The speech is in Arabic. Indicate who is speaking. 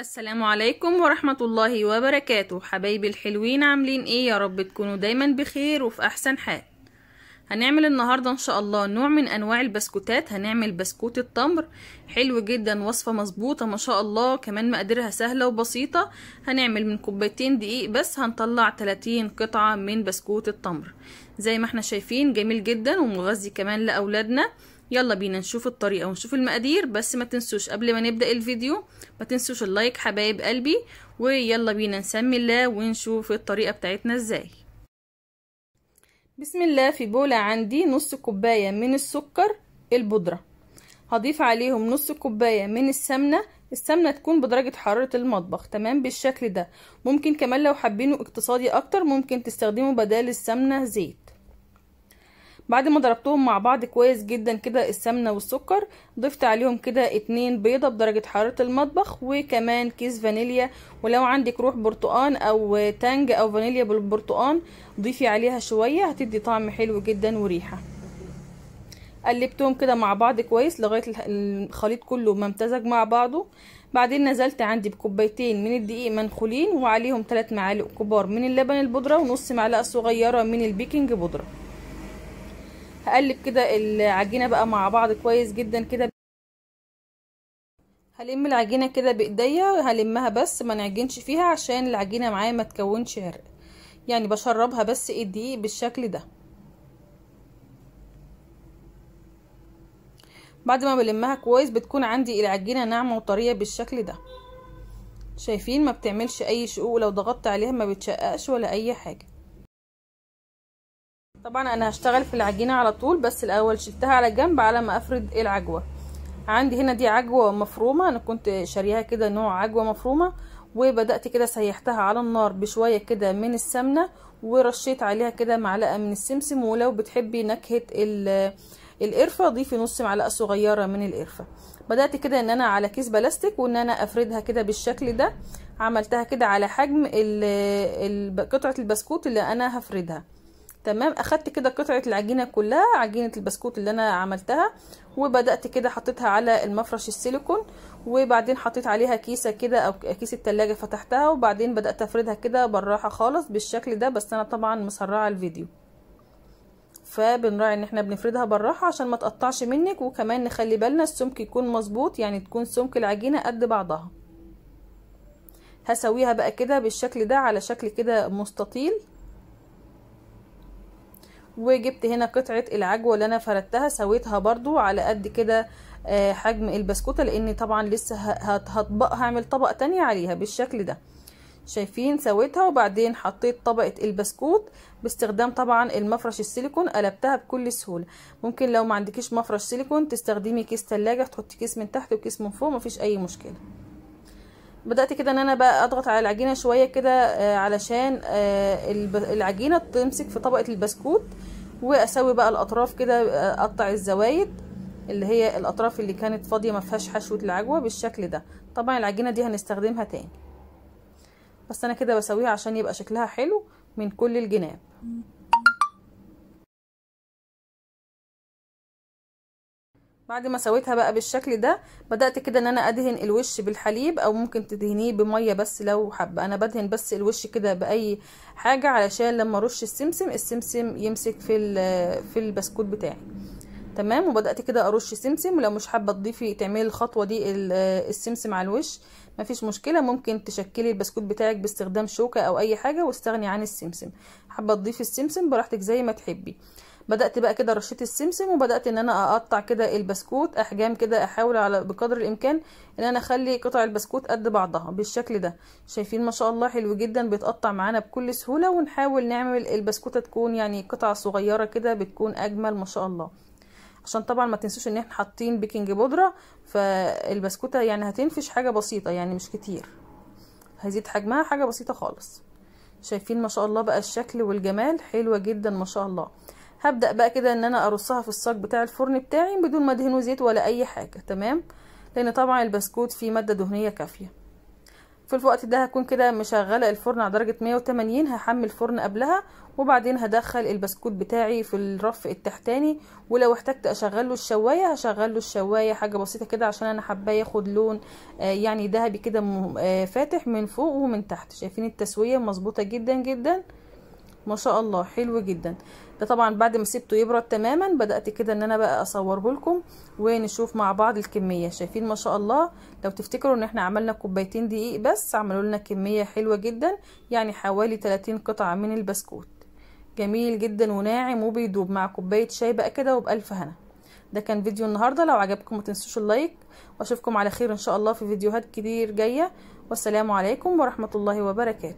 Speaker 1: السلام عليكم ورحمة الله وبركاته حبايبي الحلوين عاملين ايه يا رب تكونوا دايما بخير وفي احسن حال هنعمل النهاردة ان شاء الله نوع من انواع البسكوتات هنعمل بسكوت التمر حلو جدا وصفة مظبوطة ما شاء الله كمان مقاديرها سهلة وبسيطة هنعمل من كوبايتين دقيق بس هنطلع 30 قطعة من بسكوت التمر زي ما احنا شايفين جميل جدا ومغذي كمان لاولادنا يلا بينا نشوف الطريقه ونشوف المقادير بس ما تنسوش قبل ما نبدا الفيديو ما تنسوش اللايك حبايب قلبي ويلا بينا نسمي الله ونشوف الطريقه بتاعتنا ازاي بسم الله في بوله عندي نص كوبايه من السكر البودره هضيف عليهم نص كوبايه من السمنه السمنه تكون بدرجه حراره المطبخ تمام بالشكل ده ممكن كمان لو حابينه اقتصادي اكتر ممكن تستخدموا بدال السمنه زيت بعد ما ضربتهم مع بعض كويس جدا كده السمنه والسكر ضفت عليهم كده اتنين بيضه بدرجه حراره المطبخ وكمان كيس فانيليا ولو عندك روح برتقان او تانج او فانيليا بالبرتقان ضيفي عليها شويه هتدي طعم حلو جدا وريحه قلبتهم كده مع بعض كويس لغايه الخليط كله ما امتزج مع بعضه بعدين نزلت عندي بكوبايتين من الدقيق منخولين وعليهم ثلاث معالق كبار من اللبن البودره ونص معلقه صغيره من البيكنج بودره هقلب كده العجينه بقى مع بعض كويس جدا كده هلم العجينه كده بايديا هلمها بس ما نعجنش فيها عشان العجينه معايا ما تكونش عرق يعني بشربها بس ايدي بالشكل ده بعد ما بلمها كويس بتكون عندي العجينه ناعمه وطريه بالشكل ده شايفين ما بتعملش اي شقوق لو ضغطت عليها ما بتشققش ولا اي حاجه طبعا انا هشتغل في العجينه على طول بس الاول شلتها على جنب على ما افرد إيه العجوه عندي هنا دي عجوه مفرومه انا كنت شاريها كده نوع عجوه مفرومه وبدات كده سيحتها على النار بشويه كده من السمنه ورشيت عليها كده معلقه من السمسم ولو بتحبي نكهه القرفه ضيفي نص معلقه صغيره من القرفه بدات كده ان انا على كيس بلاستيك وان انا افردها كده بالشكل ده عملتها كده على حجم قطعه البسكوت اللي انا هفردها تمام اخدت كده قطعه العجينه كلها عجينه البسكوت اللي انا عملتها وبدات كده حطيتها على المفرش السيليكون وبعدين حطيت عليها كيسه كده او كيس التلاجة فتحتها وبعدين بدات افردها كده بالراحه خالص بالشكل ده بس انا طبعا مسرعه الفيديو فبنراعي ان احنا بنفردها بالراحه عشان ما تقطعش منك وكمان نخلي بالنا السمك يكون مظبوط يعني تكون سمك العجينه قد بعضها هسويها بقى كده بالشكل ده على شكل كده مستطيل وجبت هنا قطعة العجوة اللي انا فردتها سويتها برضو على قد كده آه، حجم البسكوتة لان طبعا لسه هطبق هعمل طبق تاني عليها بالشكل ده شايفين سويتها وبعدين حطيت طبقة البسكوت باستخدام طبعا المفرش السيليكون قلبتها بكل سهولة ممكن لو ما عندكش مفرش سيليكون تستخدمي كيس تلاجة تحطي كيس من تحت وكيس من فوق مفيش اي مشكلة بدات كده ان انا بقى اضغط على العجينه شويه كده آه، علشان آه، العجينه تمسك في طبقه البسكوت واسوي بقى الاطراف كده آه، اقطع الزوايد اللي هي الاطراف اللي كانت فاضيه ما فيهاش حشوه العجوه بالشكل ده طبعا العجينه دي هنستخدمها تاني بس انا كده بسويها عشان يبقى شكلها حلو من كل الجناب بعد ما سويتها بقى بالشكل ده بدأت كده ان انا ادهن الوش بالحليب او ممكن تدهنيه بمية بس لو حابة انا بدهن بس الوش كده باي حاجة علشان لما ارش السمسم السمسم يمسك في في البسكوت بتاعي تمام وبدأت كده ارش سمسم ولو مش حابة تضيفي تعملي الخطوة دي السمسم على الوش مفيش مشكلة ممكن تشكلي البسكوت بتاعك باستخدام شوكة او اي حاجة واستغني عن السمسم حابة تضيفي السمسم براحتك زي ما تحبي بدات بقى كده رشيت السمسم وبدات ان انا اقطع كده البسكوت احجام كده احاول على بقدر الامكان ان انا اخلي قطع البسكوت قد بعضها بالشكل ده شايفين ما شاء الله حلو جدا بيتقطع معانا بكل سهوله ونحاول نعمل البسكوته تكون يعني قطع صغيره كده بتكون اجمل ما شاء الله عشان طبعا ما تنسوش ان احنا حاطين بيكنج بودره فالبسكوته يعني هتنفش حاجه بسيطه يعني مش كتير هيزيد حجمها حاجه بسيطه خالص شايفين ما شاء الله بقى الشكل والجمال حلوه جدا ما شاء الله هبدا بقى كده ان انا ارصها في الصاج بتاع الفرن بتاعي بدون ما ادهنه زيت ولا اي حاجه تمام لان طبعا البسكوت فيه ماده دهنيه كافيه في الوقت ده هكون كده مشغله الفرن على درجه 180 هحمل الفرن قبلها وبعدين هدخل البسكوت بتاعي في الرف التحتاني ولو احتجت اشغله الشوايه هشغله الشوايه حاجه بسيطه كده عشان انا حباه ياخد لون آه، يعني ذهبي كده آه، فاتح من فوق ومن تحت شايفين التسويه مظبوطه جدا جدا ما شاء الله حلو جدا ده طبعا بعد ما سبته يبرد تماما بدات كده ان انا بقى اصوره لكم ونشوف مع بعض الكميه شايفين ما شاء الله لو تفتكروا ان احنا عملنا كوبايتين دقيق بس عملوا لنا كميه حلوه جدا يعني حوالي 30 قطعه من البسكوت جميل جدا وناعم وبيدوب مع كوبايه شاي بقى كده وبالف هنا ده كان فيديو النهارده لو عجبكم ما تنسوش اللايك واشوفكم على خير ان شاء الله في فيديوهات كتير جايه والسلام عليكم ورحمه الله وبركاته